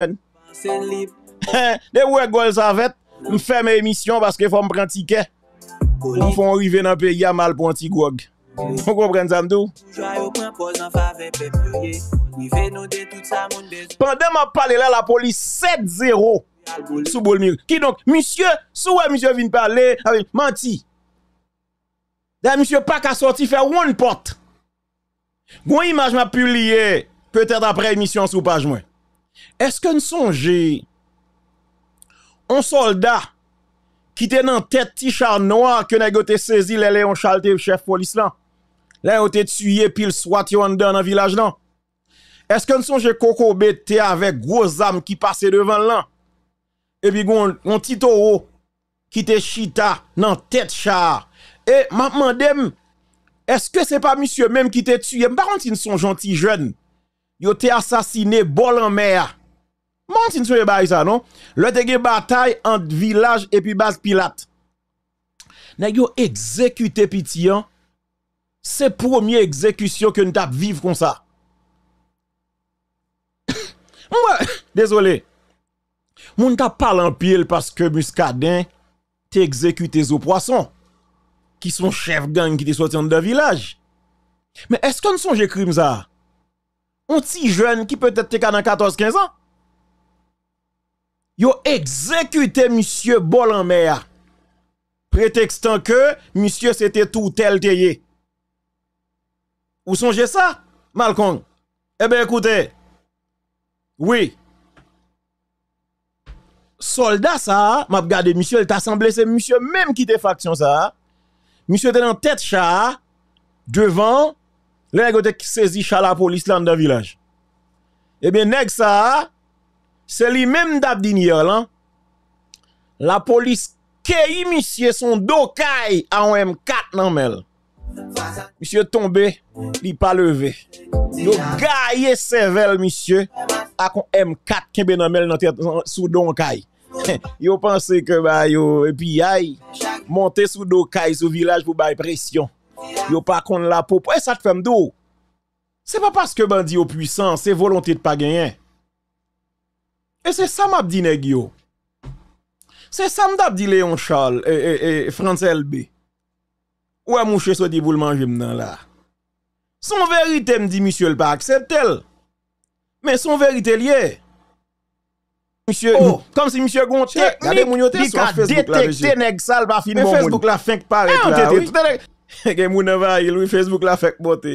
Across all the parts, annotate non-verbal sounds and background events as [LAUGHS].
Mwen, [LAUGHS] de wè gwen sa vèt, mwen fè mè emisyon baske fò m pren tikè. Mwen fò m wive nan peyi a mal pou anti-gwag. Mwen kom pren zan tou. Pande m wap pale la la polis 7-0 sou bol mi wè. Ki donk, monsye, sou wè monsye vin pale, manti. Da monsye pak a soti fè woun pot. Gwen imajman pulye, pwetèd apre emisyon sou paj mwen. Est-ce que nous songez un soldat qui était dans tête petit char noir que nous avons saisi, les Léon Chalte, chef police là. Là, ont été tué pile soit yon dans le village là. Est-ce que nous songez Coco Bété avec gros âme qui passait devant là? Et puis, on, on petit taureau qui était chita dans tête char. Et m'a demandé, est-ce que c'est pas monsieur même qui été tué? Par contre, ils sont gentils jeunes yo te assassiné bol en mer. sur les ça non? Le te bataille entre village et puis base Pilate. Nèg yo exécuté pitié hein? c'est première exécution que nous tap vivre comme ça. [COUGHS] [COUGHS] désolé. Moun ta parle en pile parce que Muscadin t'exécuté exécuté zo poisson qui sont chef gang qui te sorti dans le village. Mais est-ce qu'on songe crime ça? un petit jeune qui peut-être dans 14-15 ans, yo exécuté monsieur Bol Prétextant que monsieur c'était tout tel teye. Ou songez ça, Malcolm? Eh bien écoutez, oui. Soldat ça, m'a regardé monsieur, il t'a semblé c'est monsieur même qui était faction ça. Monsieur était en tête chat devant le nèg qui saisi la police dans le village. Eh bien nèg ça c'est lui même d'Abdiniol là. La police a monsieur son dos à un M4 nan mel. Monsieur tombé, il pas levé. Yo gaillé cervelle monsieur à un M4 qui nan dos nan tête sous Il yo pensé que bah yo et puis aïe monter sous dokay sous village pour bailler pression yo pas la peau. Et eh, ça te fait m'dou. C'est pas parce que bandit au puissant, c'est volonté de pas gagner. Et c'est ça m'a dit nèg C'est ça m'a dit Léon Charles et, et, et France LB. Ouais, mon Mouché sorti vous le manger là. Son vérité me dit monsieur le pas elle Mais son vérité lié. Monsieur, oh. comme si monsieur Gontier, regardez mon Facebook Facebook la fin paraît eh, là. [LAUGHS] Et moun va il, oui, Facebook la fait bote. [LAUGHS]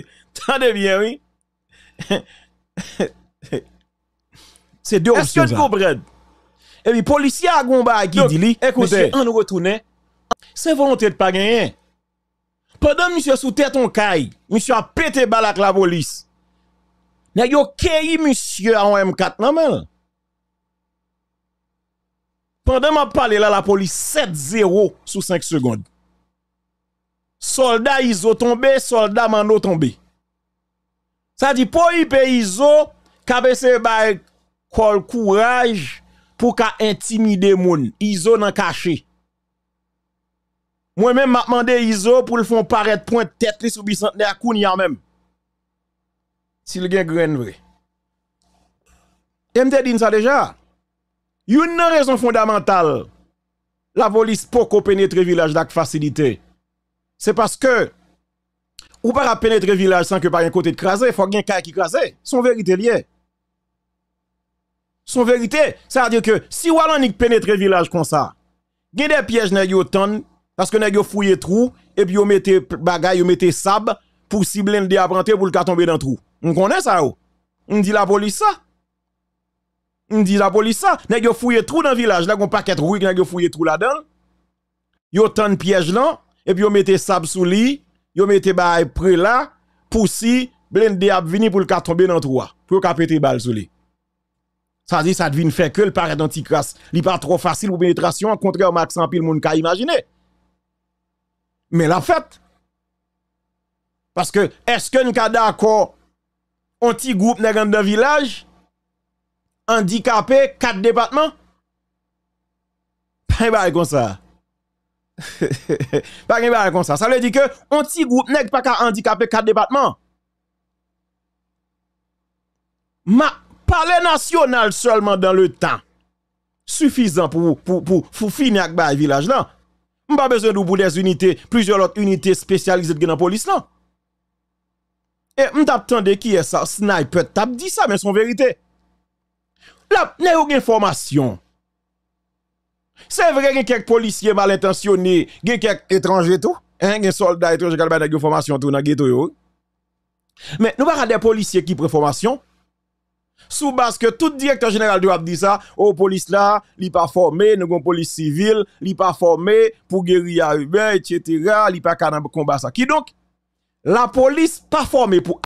bien, oui. [LAUGHS] C'est deux que tu Eske nou kompred? Et eh à polisi a goun ba a lui, écoutez, Ekoute. Monsie an nou volonté de pas gagner. Hein. Pendant monsieur sous tête en caille, monsieur a eu avec la police. Nè yo monsieur monsieur M4 Pendant Pendant Pendant ma parlé la la police 7-0 sous 5 secondes soldat ISO tombé, soldat Mano tombé. Ça dit, pour IP ISO, se bay kol courage pour ka intimider moun. ISO nan caché. Moi-même, m'a demandé ISO pour le font paraître point tête li sous bicentenaire kounya même. S'il gen grain vrai. Et m'te dit ça déjà. Une raison fondamentale. La police peut pénétrer village d'acte facilité. C'est parce que ou pas pénétrer village sans que par un côté de Il faut qu'il y ait un qui écraser. Son vérité lié. Son vérité, ça veut dire que si Wallonik pénétrer village comme ça, il y a des pièges nèg yo tonnes parce que nèg yo fouillé trou et puis vous mettez bagaille, vous mettez sable pour cibler le apprenti pour le cas tomber dans le trou. On connaît ça On dit la police ça. On dit la police ça, nèg yo fouillé trou dans le village, là gon paquet rouig nèg yo fouillé trou là-dedans. Yo de piège là, et puis on mettez sable sous lui, mettez bail près là pour si pour le tomber dans trois, ah. pour capter péter sous lui. Ça dit ça devient fait que le paraît d'anticrasse, n'est pas trop facile pour pénétration, contrairement contraire Max en monde imaginer. Mais la fête parce que est-ce que nous sommes d'accord un petit groupe dans village handicapé quatre départements [LAUGHS] pas comme ça. [LAUGHS] pas comme ça. Ça veut dire que on petit groupe nèg pas qu'à handicapé quatre départements. Ma parler national seulement dans le temps suffisant pour pour pour, finir avec le village là. On pas besoin de pour des unités, plusieurs autres unités spécialisées dans la police là. Et on t'attendait qui est ça sniper, t'as dit ça mais son vérité. Là, n'a aucune formation. C'est vrai qu'il y a quelques policiers mal intentionnés, il quelques étrangers tout, hein, il soldats étrangers qui ont des formations tout dans ghetto yo. Mais nous parlons des policiers qui prennent formation. Sous base que tout directeur général doit dire ça, oh police là, il pas formé, nous avons police civile, il pas formé pour guérir urbain, etc. Il pas capable combat ça. Qui donc? La police pas formée pour